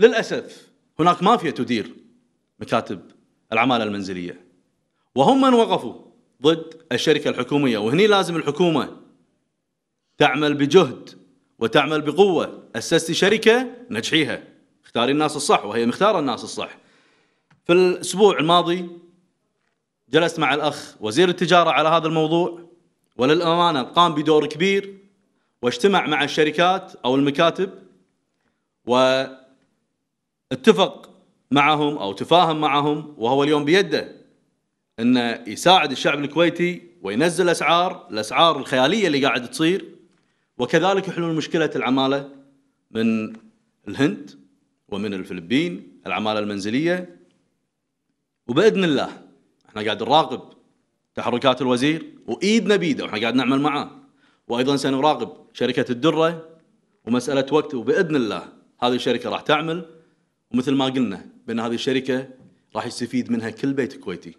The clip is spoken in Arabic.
للاسف هناك مافيا تدير مكاتب العماله المنزليه وهم من وقفوا ضد الشركه الحكوميه وهني لازم الحكومه تعمل بجهد وتعمل بقوه اسستي شركه نجحيها اختاري الناس الصح وهي مختاره الناس الصح في الاسبوع الماضي جلست مع الاخ وزير التجاره على هذا الموضوع وللامانه قام بدور كبير واجتمع مع الشركات او المكاتب و اتفق معهم او تفاهم معهم وهو اليوم بيده انه يساعد الشعب الكويتي وينزل اسعار الاسعار الخياليه اللي قاعد تصير وكذلك يحلون مشكله العماله من الهند ومن الفلبين العماله المنزليه وباذن الله احنا قاعد نراقب تحركات الوزير وايدنا بيده واحنا قاعد نعمل معاه وايضا سنراقب شركه الدره ومساله وقت وباذن الله هذه الشركه راح تعمل ومثل ما قلنا بان هذه الشركه راح يستفيد منها كل بيت كويتي